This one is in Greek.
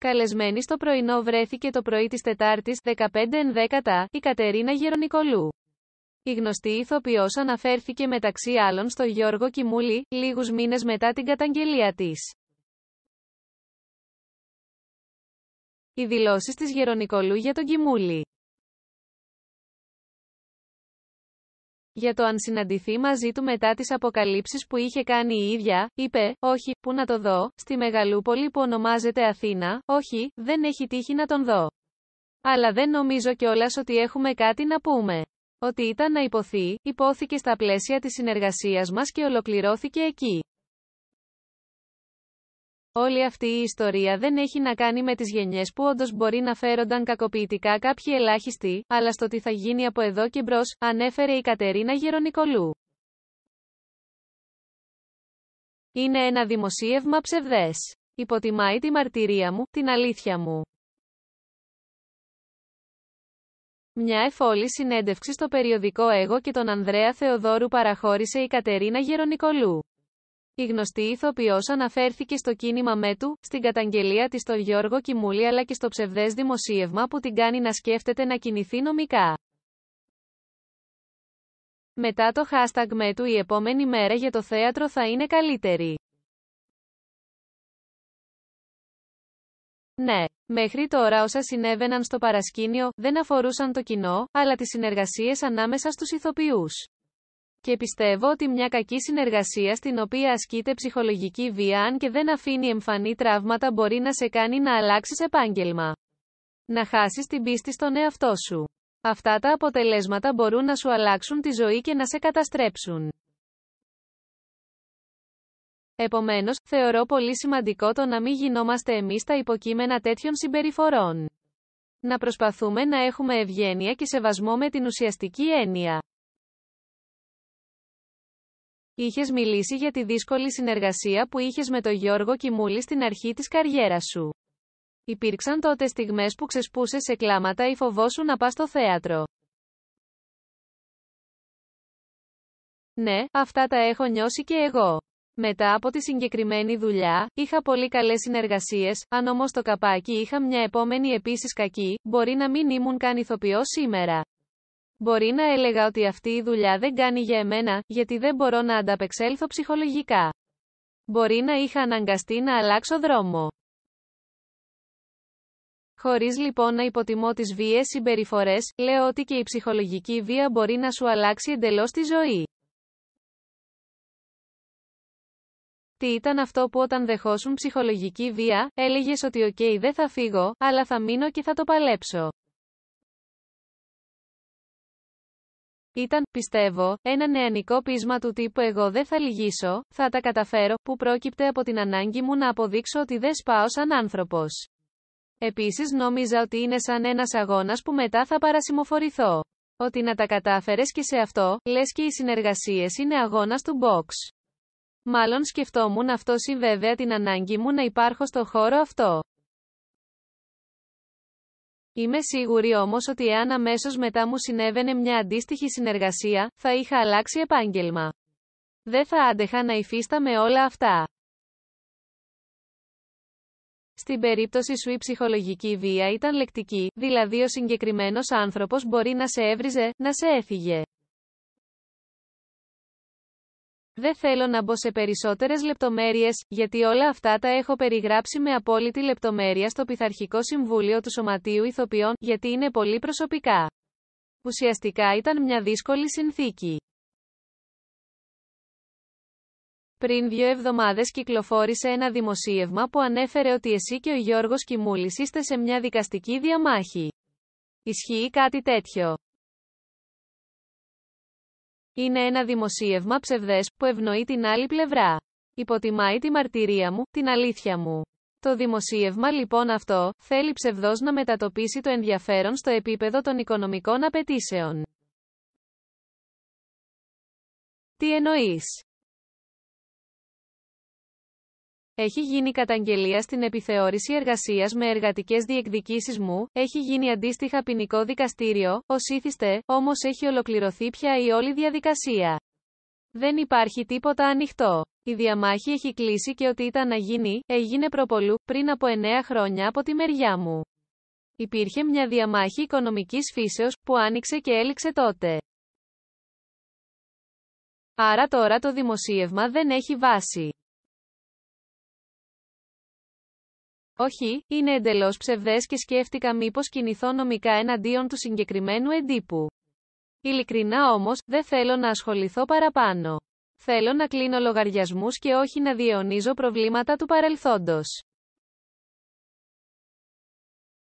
Καλεσμένη στο πρωινό βρέθηκε το πρωί της Τετάρτης 15 ενδέκατα η Κατερίνα Γερονικολού. Η γνωστή ηθοποιός αναφέρθηκε μεταξύ άλλων στο Γιώργο Κιμούλη, λίγους μήνες μετά την καταγγελία της. Οι δηλώσεις της Γερονικολού για τον Κιμούλη για το αν συναντηθεί μαζί του μετά τις αποκαλύψεις που είχε κάνει η ίδια, είπε, όχι, που να το δω, στη μεγαλούπολη που ονομάζεται Αθήνα, όχι, δεν έχει τύχει να τον δω. Αλλά δεν νομίζω κιόλας ότι έχουμε κάτι να πούμε. Ότι ήταν να υποθεί, υπόθηκε στα πλαίσια της συνεργασίας μας και ολοκληρώθηκε εκεί. Όλη αυτή η ιστορία δεν έχει να κάνει με τις γενιές που όντως μπορεί να φέρονταν κακοποιητικά κάποιοι ελάχιστοι, αλλά στο τι θα γίνει από εδώ και μπρος ανέφερε η Κατερίνα Γερονικολού. Είναι ένα δημοσίευμα ψευδές, Υποτιμάει τη μαρτυρία μου, την αλήθεια μου. Μια εφόλη συνέντευξη στο περιοδικό «Εγώ» και τον Ανδρέα Θεοδόρου παραχώρησε η Κατερίνα Γερονικολού. Η γνωστή ηθοποιός αναφέρθηκε στο κίνημα Μέτου, στην καταγγελία της στον Γιώργο Κιμούλη αλλά και στο ψευδές δημοσίευμα που την κάνει να σκέφτεται να κινηθεί νομικά. Μετά το hashtag Μέτου η επόμενη μέρα για το θέατρο θα είναι καλύτερη. Ναι, μέχρι τώρα όσα συνέβαιναν στο παρασκήνιο δεν αφορούσαν το κοινό, αλλά τις συνεργασίες ανάμεσα στους ηθοποιούς και πιστεύω ότι μια κακή συνεργασία στην οποία ασκείται ψυχολογική βία αν και δεν αφήνει εμφανή τραύματα μπορεί να σε κάνει να αλλάξεις επάγγελμα. Να χάσεις την πίστη στον εαυτό σου. Αυτά τα αποτελέσματα μπορούν να σου αλλάξουν τη ζωή και να σε καταστρέψουν. Επομένως θεωρώ πολύ σημαντικό το να μην γινόμαστε εμείς τα υποκείμενα τέτοιων συμπεριφορών. Να προσπαθούμε να έχουμε ευγένεια και σεβασμό με την ουσιαστική έννοια. Είχες μιλήσει για τη δύσκολη συνεργασία που είχες με τον Γιώργο Κιμούλη στην αρχή της καριέρας σου. Υπήρξαν τότε στιγμές που ξεσπούσες σε κλάματα ή φοβόσου να πας στο θέατρο. Ναι, αυτά τα έχω νιώσει και εγώ. Μετά από τη συγκεκριμένη δουλειά, είχα πολύ καλές συνεργασίες, αν όμως το καπάκι είχα μια επόμενη επίσης κακή, μπορεί να μην ήμουν καν ηθοποιός σήμερα. Μπορεί να έλεγα ότι αυτή η δουλειά δεν κάνει για εμένα, γιατί δεν μπορώ να ανταπεξέλθω ψυχολογικά. Μπορεί να είχα αναγκαστεί να αλλάξω δρόμο. Χωρίς λοιπόν να υποτιμώ τις βίες συμπεριφορές, λέω ότι και η ψυχολογική βία μπορεί να σου αλλάξει εντελώς τη ζωή. Τι ήταν αυτό που όταν δεχόσουν ψυχολογική βία, έλεγες ότι «ΟΚ, δεν θα φύγω, αλλά θα μείνω και θα το παλέψω». Ήταν, πιστεύω, ένα νεανικό πείσμα του τύπου εγώ δεν θα λυγίσω, θα τα καταφέρω, που πρόκειται από την ανάγκη μου να αποδείξω ότι δεν σπάω σαν άνθρωπος. Επίσης νόμιζα ότι είναι σαν ένας αγώνας που μετά θα παρασημοφορηθώ. Ότι να τα κατάφερες και σε αυτό, λες και οι συνεργασίες είναι αγώνας του box. Μάλλον σκεφτόμουν αυτό συμβέβαια την ανάγκη μου να υπάρχω στο χώρο αυτό. Είμαι σίγουρη όμως ότι εάν αμέσως μετά μου συνέβαινε μια αντίστοιχη συνεργασία, θα είχα αλλάξει επάγγελμα. Δεν θα άντεχα να με όλα αυτά. Στην περίπτωση σου η ψυχολογική βία ήταν λεκτική, δηλαδή ο συγκεκριμένος άνθρωπος μπορεί να σε έβριζε, να σε έφυγε. Δεν θέλω να μπω σε περισσότερες λεπτομέρειες, γιατί όλα αυτά τα έχω περιγράψει με απόλυτη λεπτομέρεια στο Πειθαρχικό Συμβούλιο του Σωματείου Ιθοποιών, γιατί είναι πολύ προσωπικά. Ουσιαστικά ήταν μια δύσκολη συνθήκη. Πριν δύο εβδομάδες κυκλοφόρησε ένα δημοσίευμα που ανέφερε ότι εσύ και ο Γιώργος Κιμούλης είστε σε μια δικαστική διαμάχη. Ισχύει κάτι τέτοιο. Είναι ένα δημοσίευμα ψευδές, που ευνοεί την άλλη πλευρά. Υποτιμάει τη μαρτυρία μου, την αλήθεια μου. Το δημοσίευμα λοιπόν αυτό, θέλει ψευδός να μετατοπίσει το ενδιαφέρον στο επίπεδο των οικονομικών απαιτήσεων. Τι εννοείς? Έχει γίνει καταγγελία στην επιθεώρηση εργασίας με εργατικές διεκδικήσεις μου, έχει γίνει αντίστοιχα ποινικό δικαστήριο, ως ήθιστε, όμως έχει ολοκληρωθεί πια η όλη διαδικασία. Δεν υπάρχει τίποτα ανοιχτό. Η διαμάχη έχει κλείσει και ό,τι ήταν να γίνει, έγινε προπολού, πριν από 9 χρόνια από τη μεριά μου. Υπήρχε μια διαμάχη οικονομικής φύσεως, που άνοιξε και έληξε τότε. Άρα τώρα το δημοσίευμα δεν έχει βάση. Όχι, είναι εντελώς ψευδές και σκέφτηκα μήπως κινηθώ νομικά εναντίον του συγκεκριμένου εντύπου. Ειλικρινά όμως, δεν θέλω να ασχοληθώ παραπάνω. Θέλω να κλείνω λογαριασμούς και όχι να διαιωνίζω προβλήματα του παρελθόντος.